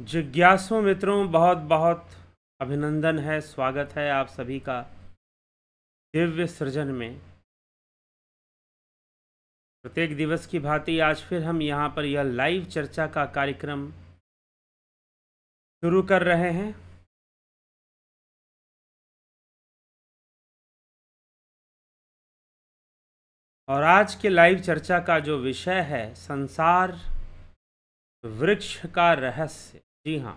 जिज्ञासु मित्रों बहुत बहुत अभिनंदन है स्वागत है आप सभी का दिव्य सृजन में प्रत्येक दिवस की भांति आज फिर हम यहाँ पर यह लाइव चर्चा का कार्यक्रम शुरू कर रहे हैं और आज के लाइव चर्चा का जो विषय है संसार वृक्ष का रहस्य जी हाँ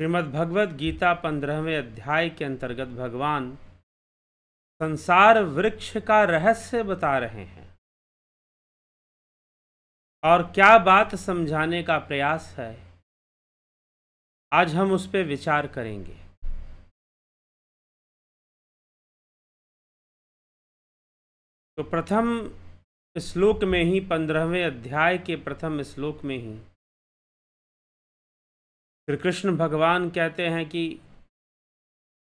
श्रीमद् भगवद गीता पंद्रहवें अध्याय के अंतर्गत भगवान संसार वृक्ष का रहस्य बता रहे हैं और क्या बात समझाने का प्रयास है आज हम उस पर विचार करेंगे तो प्रथम श्लोक में ही पंद्रहवें अध्याय के प्रथम श्लोक में ही श्री कृष्ण भगवान कहते हैं कि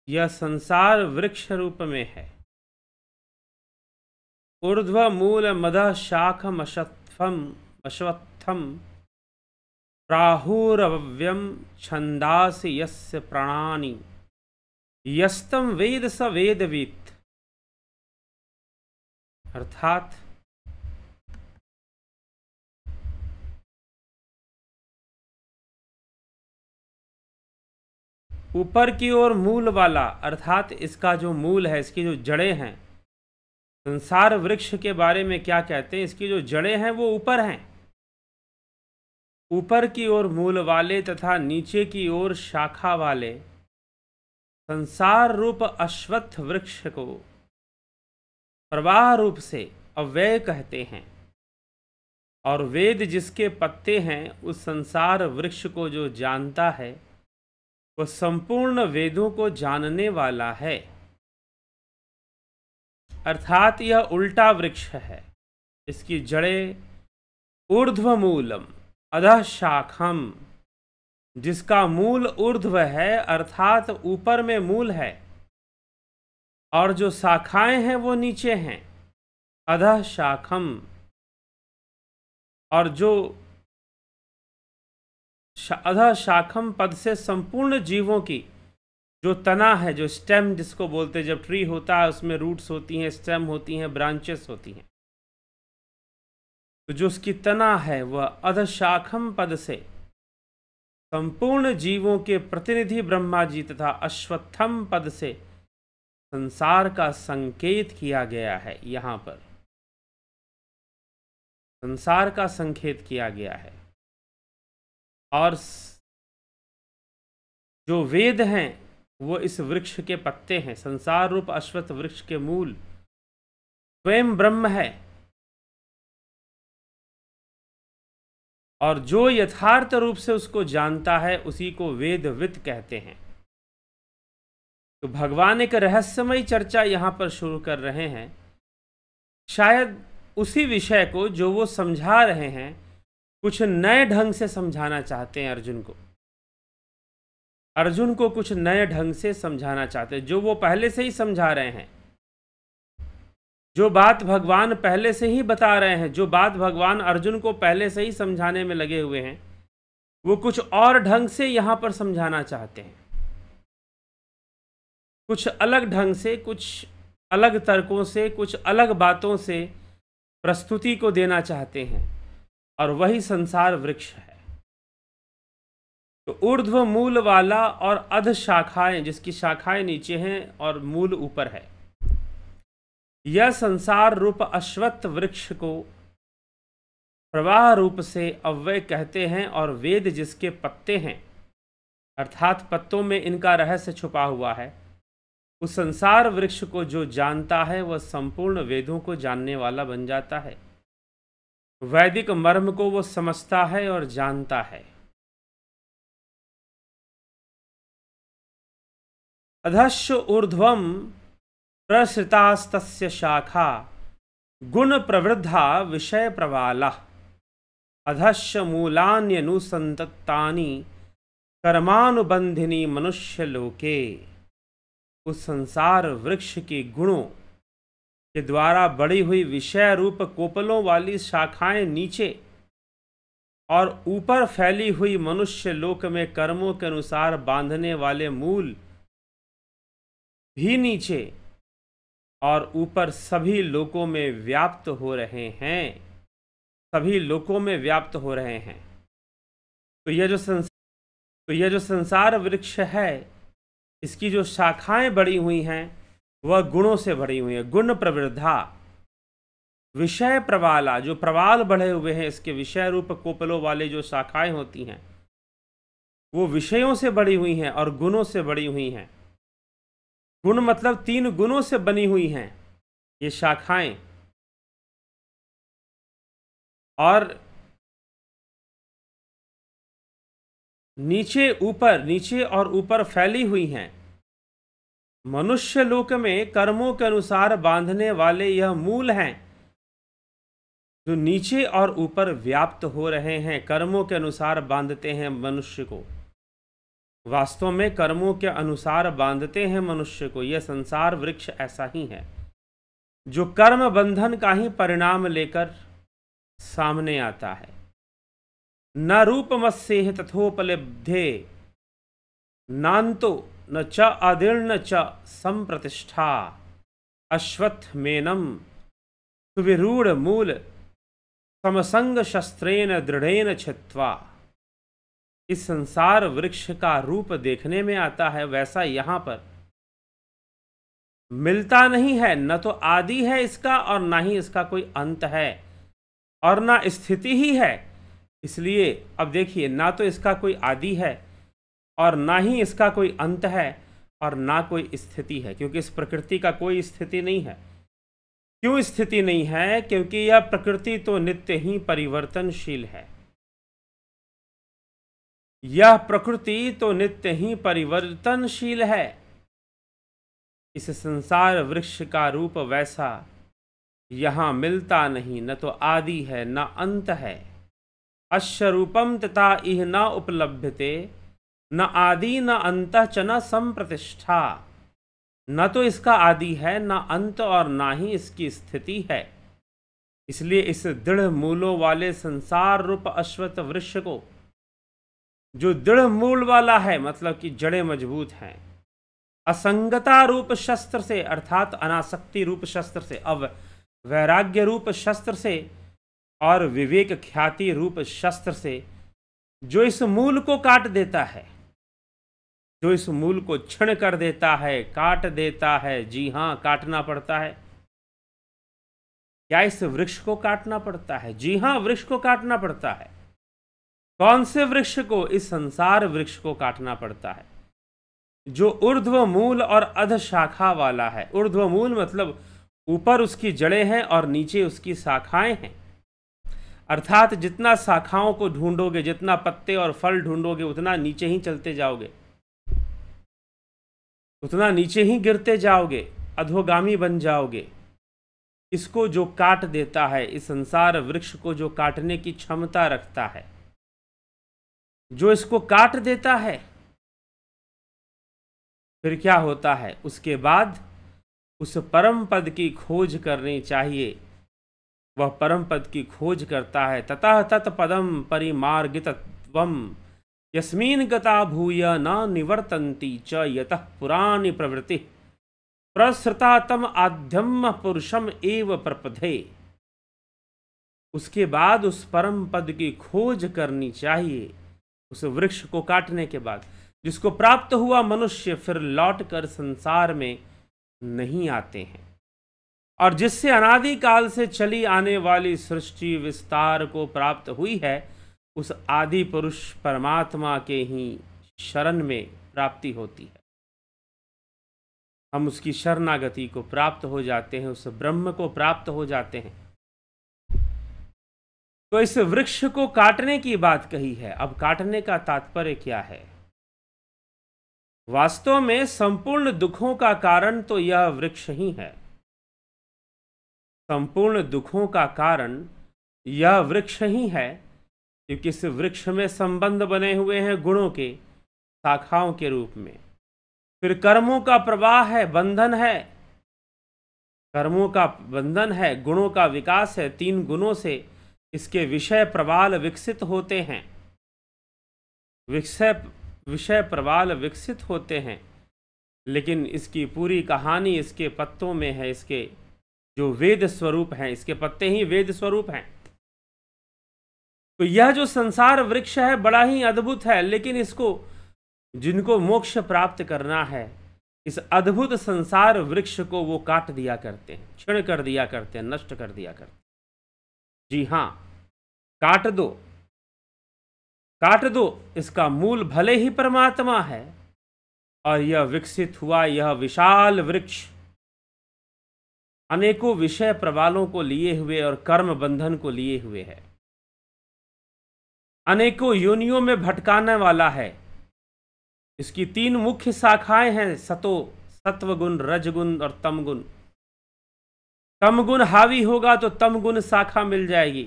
यह संसार वृक्ष रूप में है ऊर्ध्व मूल मद शाखम अशत्फम अश्वत्थम प्राहुरव्यम छंदास यस्य प्राणानी यस्तम वेद स वेदवीत अर्थात ऊपर की ओर मूल वाला अर्थात इसका जो मूल है इसकी जो जड़ें हैं संसार वृक्ष के बारे में क्या कहते हैं इसकी जो जड़ें हैं वो ऊपर हैं ऊपर की ओर मूल वाले तथा नीचे की ओर शाखा वाले संसार रूप अश्वत्थ वृक्ष को प्रवाह रूप से अव्यय कहते हैं और वेद जिसके पत्ते हैं उस संसार वृक्ष को जो जानता है वह संपूर्ण वेदों को जानने वाला है अर्थात यह उल्टा वृक्ष है इसकी जड़ें ऊर्ध्वमूलम अध शाखम जिसका मूल ऊर्ध्व है अर्थात ऊपर में मूल है और जो शाखाएं हैं वो नीचे हैं अध शाखम और जो अध शाखम पद से संपूर्ण जीवों की जो तना है जो स्टेम जिसको बोलते हैं जब ट्री होता है उसमें रूट्स होती हैं स्टेम होती हैं ब्रांचेस होती हैं तो जो उसकी तना है वह अधशाखम पद से संपूर्ण जीवों के प्रतिनिधि ब्रह्मा जी तथा अश्वत्थम पद से संसार का संकेत किया गया है यहाँ पर संसार का संकेत किया गया है और जो वेद हैं वो इस वृक्ष के पत्ते हैं संसार रूप अश्वत्थ वृक्ष के मूल स्वयं ब्रह्म है और जो यथार्थ रूप से उसको जानता है उसी को वेदवित कहते हैं तो भगवान एक रहस्यमय चर्चा यहाँ पर शुरू कर रहे हैं शायद उसी विषय को जो वो समझा रहे हैं कुछ नए ढंग से समझाना चाहते हैं अर्जुन को अर्जुन को कुछ नए ढंग से समझाना चाहते हैं जो वो पहले से ही समझा रहे हैं जो बात भगवान पहले से ही बता रहे हैं जो बात भगवान अर्जुन को पहले से ही समझाने में लगे हुए हैं वो कुछ और ढंग से यहाँ पर समझाना चाहते हैं कुछ अलग ढंग से कुछ अलग तर्कों से कुछ अलग बातों से प्रस्तुति को देना चाहते हैं और वही संसार वृक्ष है तो ऊर्ध्व मूल वाला और अध शाखाएं जिसकी शाखाएं नीचे हैं और मूल ऊपर है यह संसार रूप अश्वत्थ वृक्ष को प्रवाह रूप से अव्यय कहते हैं और वेद जिसके पत्ते हैं अर्थात पत्तों में इनका रहस्य छुपा हुआ है उस संसार वृक्ष को जो जानता है वह संपूर्ण वेदों को जानने वाला बन जाता है वैदिक मर्म को वो समझता है और जानता है अधश ऊर्धम प्रसृतास्त शाखा गुण प्रवृद्धा विषय प्रवाला अधश मूलान्यनुसंतत्तानि कर्मानुबंधिनी मनुष्य लोके उस संसार वृक्ष के गुणों के द्वारा बढ़ी हुई विषय रूप कोपलों वाली शाखाएं नीचे और ऊपर फैली हुई मनुष्य लोक में कर्मों के अनुसार बांधने वाले मूल भी नीचे और ऊपर सभी लोकों में व्याप्त हो रहे हैं सभी लोकों में व्याप्त हो रहे हैं तो यह जो संसार तो यह जो संसार वृक्ष है इसकी जो शाखाएं बड़ी हुई हैं वह गुणों से भरी हुई है गुण प्रवृद्धा विषय प्रवाला जो प्रवाल बढ़े हुए हैं इसके विषय रूप कोपलों वाले जो शाखाएं होती हैं वो विषयों से बड़ी हुई हैं और गुणों से बड़ी हुई हैं गुण मतलब तीन गुणों से बनी हुई हैं ये शाखाएं और नीचे ऊपर नीचे और ऊपर फैली हुई हैं मनुष्य लोक में कर्मों के अनुसार बांधने वाले यह मूल हैं जो नीचे और ऊपर व्याप्त हो रहे हैं कर्मों के अनुसार बांधते हैं मनुष्य को वास्तव में कर्मों के अनुसार बांधते हैं मनुष्य को यह संसार वृक्ष ऐसा ही है जो कर्म बंधन का ही परिणाम लेकर सामने आता है न रूपमस्येह तथोपलब्धे नान्तो न च अदीर्ण च संप्रतिष्ठा अश्वत्थमेनम सुविरूढ़ मूल समसंग शस्त्रेन दृढ़ेन छिवा इस संसार वृक्ष का रूप देखने में आता है वैसा यहाँ पर मिलता नहीं है न तो आदि है इसका और ना ही इसका कोई अंत है और ना स्थिति ही है इसलिए अब देखिए ना तो इसका कोई आदि है और ना ही इसका कोई अंत है और ना कोई स्थिति है क्योंकि इस प्रकृति का कोई स्थिति नहीं है क्यों स्थिति नहीं है क्योंकि यह प्रकृति तो नित्य ही परिवर्तनशील है यह प्रकृति तो नित्य ही परिवर्तनशील है इस संसार वृक्ष का रूप वैसा यहां मिलता नहीं न तो आदि है न अंत है अश्वरूपम तथा इह न उपलब्धते न आदि न अंत च न संप्रतिष्ठा न तो इसका आदि है न अंत और ना ही इसकी स्थिति है इसलिए इस दृढ़ मूलों वाले संसार रूप अश्वत वृक्ष को जो दृढ़ मूल वाला है मतलब कि जड़ें मजबूत हैं असंगता रूप शस्त्र से अर्थात अनासक्ति रूप शस्त्र से अब वैराग्य रूप शस्त्र से और विवेक ख्याति रूप शस्त्र से जो इस मूल को काट देता है जो इस मूल को क्षण कर देता है काट देता है जी हाँ काटना पड़ता है क्या इस वृक्ष को काटना पड़ता है जी हाँ वृक्ष को काटना पड़ता है कौन से वृक्ष को इस संसार वृक्ष को काटना पड़ता है जो ऊर्ध्व मूल और अध शाखा वाला है ऊर्ध्व मूल मतलब ऊपर उसकी जड़ें हैं और नीचे उसकी शाखाएं हैं अर्थात जितना शाखाओं को ढूंढोगे जितना पत्ते और फल ढूंढोगे उतना नीचे ही चलते जाओगे उतना नीचे ही गिरते जाओगे अधोगामी बन जाओगे इसको जो काट देता है इस संसार वृक्ष को जो काटने की क्षमता रखता है जो इसको काट देता है फिर क्या होता है उसके बाद उस परम पद की खोज करनी चाहिए वह परम पद की खोज करता है ततः तत् पदम परिमार्गित यस्मिन् गता भूय न निवर्तंती च यत पुराणी प्रवृत्ति प्रसृता तम आध्यम पुरुषम एव प्रपधे उसके बाद उस परम पद की खोज करनी चाहिए उस वृक्ष को काटने के बाद जिसको प्राप्त हुआ मनुष्य फिर लौट कर संसार में नहीं आते हैं और जिससे अनादि काल से चली आने वाली सृष्टि विस्तार को प्राप्त हुई है उस आदि पुरुष परमात्मा के ही शरण में प्राप्ति होती है हम उसकी शरणागति को प्राप्त हो जाते हैं उस ब्रह्म को प्राप्त हो जाते हैं तो इस वृक्ष को काटने की बात कही है अब काटने का तात्पर्य क्या है वास्तव में संपूर्ण दुखों का कारण तो यह वृक्ष ही है संपूर्ण दुखों का कारण यह वृक्ष ही है क्योंकि इस वृक्ष में संबंध बने हुए हैं गुणों के शाखाओं के रूप में फिर कर्मों का प्रवाह है बंधन है कर्मों का बंधन है गुणों का विकास है तीन गुणों से इसके विषय प्रवाल विकसित होते हैं विषय विषय प्रवाल विकसित होते हैं लेकिन इसकी पूरी कहानी इसके पत्तों में है इसके जो वेद स्वरूप हैं इसके पत्ते ही वेद स्वरूप हैं तो यह जो संसार वृक्ष है बड़ा ही अद्भुत है लेकिन इसको जिनको मोक्ष प्राप्त करना है इस अद्भुत संसार वृक्ष को वो काट दिया करते हैं क्षण कर दिया करते हैं नष्ट कर दिया करते जी हाँ काट दो काट दो इसका मूल भले ही परमात्मा है और यह विकसित हुआ यह विशाल वृक्ष अनेकों विषय प्रवालों को लिए हुए और कर्म बंधन को लिए हुए है अनेकों योनियों में भटकाने वाला है इसकी तीन मुख्य शाखाएं हैं सतो सत्वगुण रजगुण और तमगुण तमगुण हावी होगा तो तमगुण शाखा मिल जाएगी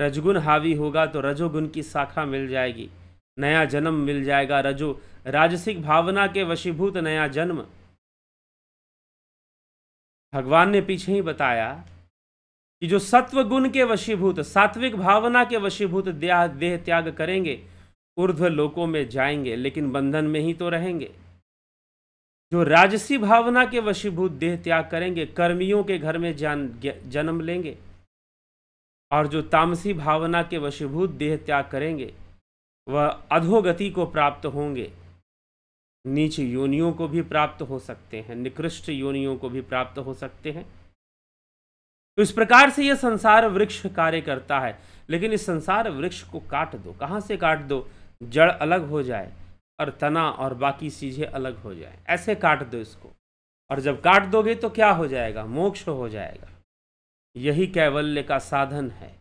रजगुण हावी होगा तो रजोगुण की शाखा मिल जाएगी नया जन्म मिल जाएगा रजो राजसिक भावना के वशीभूत नया जन्म भगवान ने पीछे ही बताया कि जो सत्व गुण के वशीभूत सात्विक भावना के वशीभूत देह देह त्याग करेंगे ऊर्ध्व लोकों में जाएंगे लेकिन बंधन में ही तो रहेंगे जो राजसी भावना के वशीभूत देह त्याग करेंगे कर्मियों के घर में जान जन्म लेंगे और जो तामसी भावना के वशीभूत देह त्याग करेंगे वह अधोगति को प्राप्त होंगे नीच योनियों को भी प्राप्त हो सकते हैं निकृष्ट योनियों को भी प्राप्त हो सकते हैं तो इस प्रकार से यह संसार वृक्ष कार्य करता है लेकिन इस संसार वृक्ष को काट दो कहाँ से काट दो जड़ अलग हो जाए और तना और बाकी चीज़ें अलग हो जाए ऐसे काट दो इसको और जब काट दोगे तो क्या हो जाएगा मोक्ष हो जाएगा यही कैवल्य का साधन है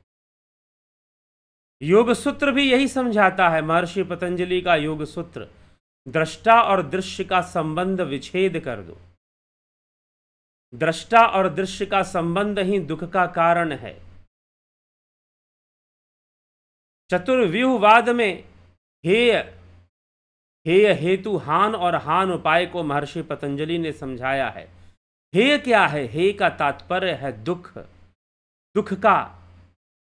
योग सूत्र भी यही समझाता है महर्षि पतंजलि का योग सूत्र दृष्टा और दृश्य का संबंध विच्छेद कर दो दृष्टा और दृश्य का संबंध ही दुख का कारण है चतुर्व्यूहवाद में हेय हेय हेतु हान और हान उपाय को महर्षि पतंजलि ने समझाया है हे क्या है हे का तात्पर्य है दुख दुख का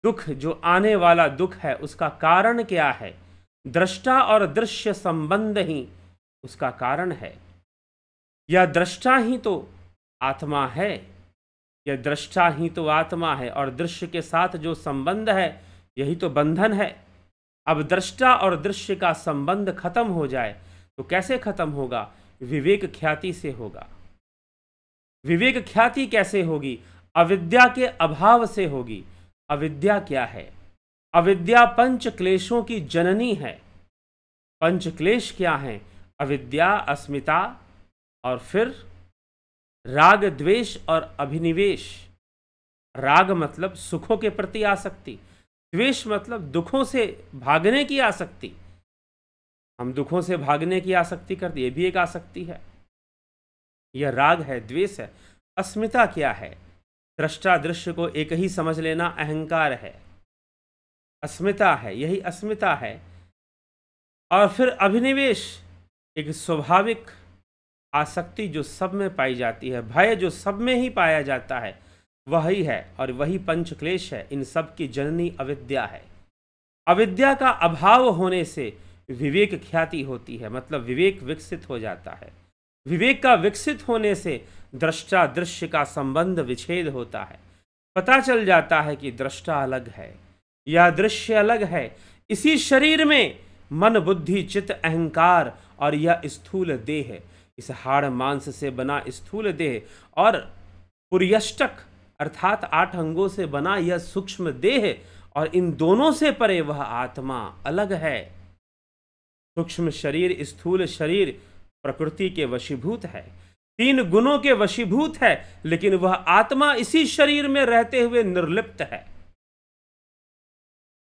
दुख जो आने वाला दुख है उसका कारण क्या है दृष्टा और दृश्य संबंध ही उसका कारण है या दृष्टा ही तो आत्मा है यह दृष्टा ही तो आत्मा है और दृश्य के साथ जो संबंध है यही तो बंधन है अब दृष्टा और दृश्य का संबंध खत्म हो जाए तो कैसे खत्म होगा विवेक ख्याति से होगा विवेक ख्याति कैसे होगी अविद्या के अभाव से होगी अविद्या क्या है अविद्या पंच क्लेशों की जननी है पंच क्लेश क्या हैं अविद्या अस्मिता और फिर राग द्वेष और अभिनिवेश राग मतलब सुखों के प्रति आसक्ति द्वेष मतलब दुखों से भागने की आसक्ति हम दुखों से भागने की आसक्ति करते ये भी एक आसक्ति है यह राग है द्वेष है अस्मिता क्या है दृष्टा दृश्य को एक ही समझ लेना अहंकार है अस्मिता है यही अस्मिता है और फिर अभिनिवेश एक स्वाभाविक आसक्ति जो सब में पाई जाती है भय जो सब में ही पाया जाता है वही है और वही पंच क्लेश है इन सब की जननी अविद्या है अविद्या का अभाव होने से विवेक ख्याति होती है मतलब विवेक विकसित हो जाता है विवेक का विकसित होने से दृष्टा दृश्य का संबंध विच्छेद होता है पता चल जाता है कि दृष्टा अलग है या दृश्य अलग है इसी शरीर में मन बुद्धि चित्त अहंकार और यह स्थूल देह इस हाड़ मांस से बना स्थूल देह और पुर्यष्टक अर्थात आठ अंगों से बना यह सूक्ष्म देह और इन दोनों से परे वह आत्मा अलग है सूक्ष्म शरीर स्थूल शरीर प्रकृति के वशीभूत है तीन गुणों के वशीभूत है लेकिन वह आत्मा इसी शरीर में रहते हुए निर्लिप्त है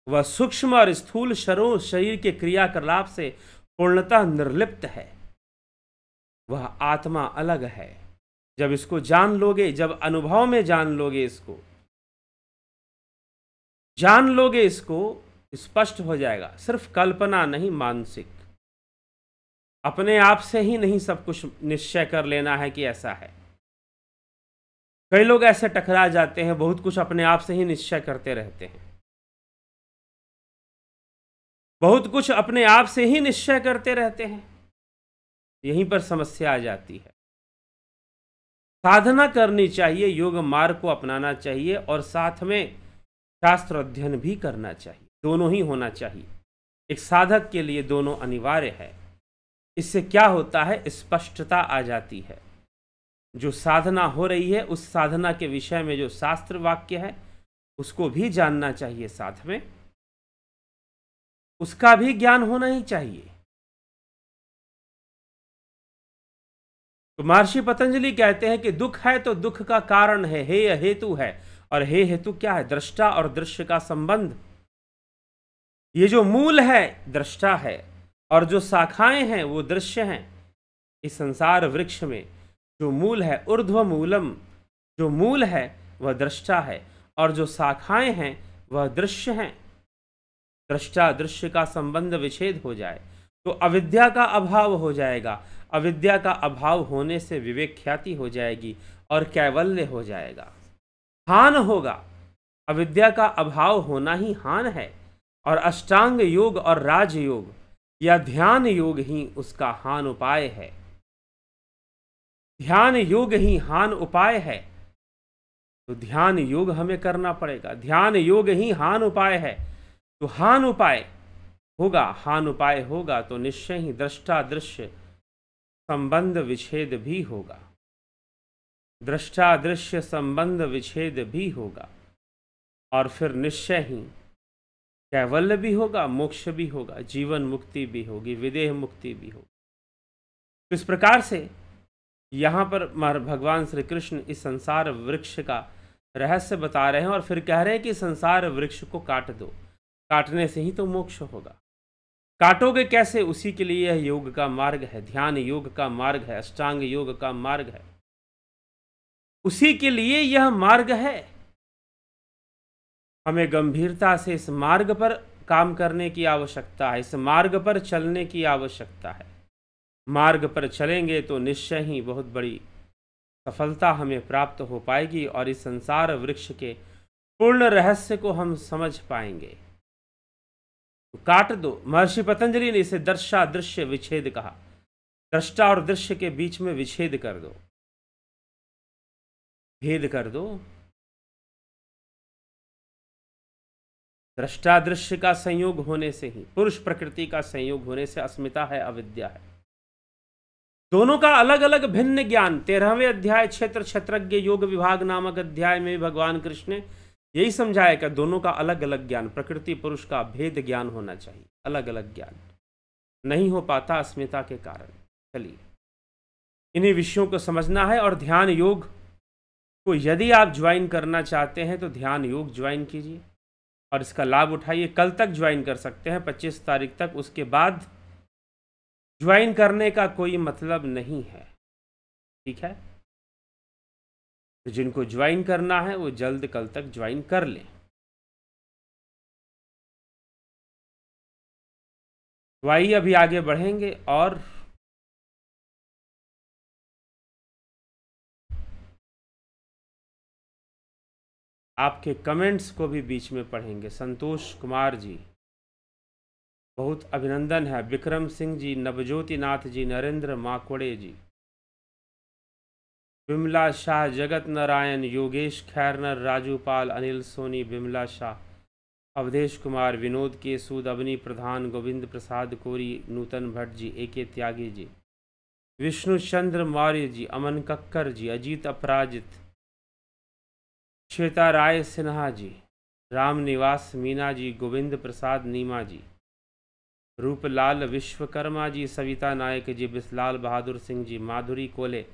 वह सूक्ष्म और स्थूल शरों शरीर के क्रियाकलाप से पूर्णतः निर्लिप्त है वह आत्मा अलग है जब इसको जान लोगे जब अनुभव में जान लोगे इसको जान लोगे इसको स्पष्ट हो जाएगा सिर्फ कल्पना नहीं मानसिक अपने आप से ही नहीं सब कुछ निश्चय कर लेना है कि ऐसा है कई लोग ऐसे टकरा जाते हैं बहुत कुछ अपने आप से ही निश्चय करते रहते हैं बहुत कुछ अपने आप से ही निश्चय करते रहते हैं यहीं पर समस्या आ जाती है साधना करनी चाहिए योग मार्ग को अपनाना चाहिए और साथ में शास्त्र अध्ययन भी करना चाहिए दोनों ही होना चाहिए एक साधक के लिए दोनों अनिवार्य है इससे क्या होता है स्पष्टता आ जाती है जो साधना हो रही है उस साधना के विषय में जो शास्त्र वाक्य है उसको भी जानना चाहिए साथ में उसका भी ज्ञान होना ही चाहिए तो महर्षि पतंजलि कहते हैं कि दुख है तो दुख का कारण है हे हेतु है और हे हेतु क्या है दृष्टा और दृश्य का संबंध ये जो मूल है दृष्टा है और जो शाखाएं हैं वो दृश्य हैं इस संसार वृक्ष में जो मूल है ऊर्ध्व मूलम जो मूल है वह दृष्टा है और जो शाखाएं हैं वह दृश्य हैं दृष्टा दृश्य का संबंध विच्छेद हो जाए तो अविद्या का अभाव हो जाएगा अविद्या का अभाव होने से विवेक ख्याति हो जाएगी और कैवल्य हो जाएगा हान होगा अविद्या का अभाव होना ही हान है और अष्टांग योग और राजयोग या ध्यान योग ही उसका हान उपाय है ध्यान योग ही हान उपाय है तो ध्यान योग हमें करना पड़ेगा ध्यान योग ही हान उपाय है तो हान उपाय होगा हान उपाय होगा तो निश्चय ही दृष्टा दृश्य संबंध विच्छेद भी होगा दृष्टा दृश्य संबंध विच्छेद भी होगा और फिर निश्चय ही कैवल्य भी होगा मोक्ष भी होगा जीवन मुक्ति भी होगी विदेह मुक्ति भी होगी तो इस प्रकार से यहाँ पर भगवान श्री कृष्ण इस संसार वृक्ष का रहस्य बता रहे हैं और फिर कह रहे हैं कि संसार वृक्ष को काट दो काटने से ही तो मोक्ष होगा काटोगे कैसे उसी के लिए यह योग का मार्ग है ध्यान योग का मार्ग है अष्टांग योग का मार्ग है उसी के लिए यह मार्ग है हमें गंभीरता से इस मार्ग पर काम करने की आवश्यकता है इस मार्ग पर चलने की आवश्यकता है मार्ग पर चलेंगे तो निश्चय ही बहुत बड़ी सफलता हमें प्राप्त हो पाएगी और इस संसार वृक्ष के पूर्ण रहस्य को हम समझ पाएंगे काट दो महर्षि पतंजलि ने इसे दर्शा दृश्य विच्छेद कहा दृष्टा और दृश्य के बीच में विच्छेद कर दो भेद कर दो दृष्टा दृश्य का संयोग होने से ही पुरुष प्रकृति का संयोग होने से अस्मिता है अविद्या है दोनों का अलग अलग भिन्न ज्ञान तेरहवें अध्याय क्षेत्र क्षेत्रज्ञ योग विभाग नामक अध्याय में भगवान कृष्ण ने यही समझाया कि दोनों का अलग अलग ज्ञान प्रकृति पुरुष का भेद ज्ञान होना चाहिए अलग अलग ज्ञान नहीं हो पाता अस्मिता के कारण चलिए इन्हीं विषयों को समझना है और ध्यान योग को यदि आप ज्वाइन करना चाहते हैं तो ध्यान योग ज्वाइन कीजिए और इसका लाभ उठाइए कल तक ज्वाइन कर सकते हैं पच्चीस तारीख तक उसके बाद ज्वाइन करने का कोई मतलब नहीं है ठीक है तो जिनको ज्वाइन करना है वो जल्द कल तक ज्वाइन कर लें तो अभी आगे बढ़ेंगे और आपके कमेंट्स को भी बीच में पढ़ेंगे संतोष कुमार जी बहुत अभिनंदन है विक्रम सिंह जी नवज्योति नाथ जी नरेंद्र माकोड़े जी विमला शाह जगत नारायण योगेश खैरनर राजू पाल अनिल सोनी विमला शाह अवधेश कुमार विनोद के सूद अवनी प्रधान गोविंद प्रसाद कोरी नूतन भट्ट जी ए के त्यागी जी विष्णु चंद्र मौर्य जी अमन कक्कर जी अजीत अपराजित श्वेता राय सिन्हा जी राम निवास मीना जी गोविंद प्रसाद नीमा जी रूपलाल विश्वकर्मा जी सविता नायक जी बिसलाल बहादुर सिंह जी माधुरी कोले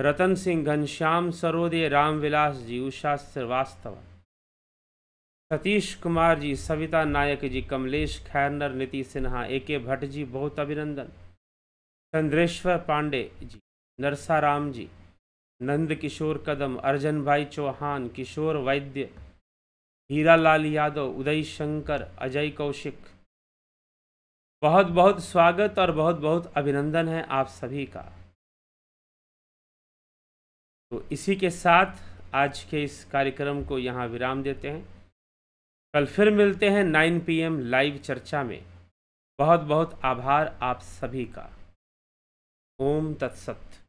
रतन सिंह घनश्याम सरोदे रामविलास जी उषा श्रीवास्तव सतीश कुमार जी सविता नायक जी कमलेश खैरनर नीति सिन्हा ए के भट्ट जी बहुत अभिनंदन चंद्रेश्वर पांडे जी नरसाराम जी नंद किशोर कदम अर्जन भाई चौहान किशोर वैद्य हीरा लाल यादव उदय शंकर अजय कौशिक बहुत बहुत स्वागत और बहुत बहुत अभिनंदन है आप सभी का तो इसी के साथ आज के इस कार्यक्रम को यहाँ विराम देते हैं कल फिर मिलते हैं 9 पीएम लाइव चर्चा में बहुत बहुत आभार आप सभी का ओम तत्सत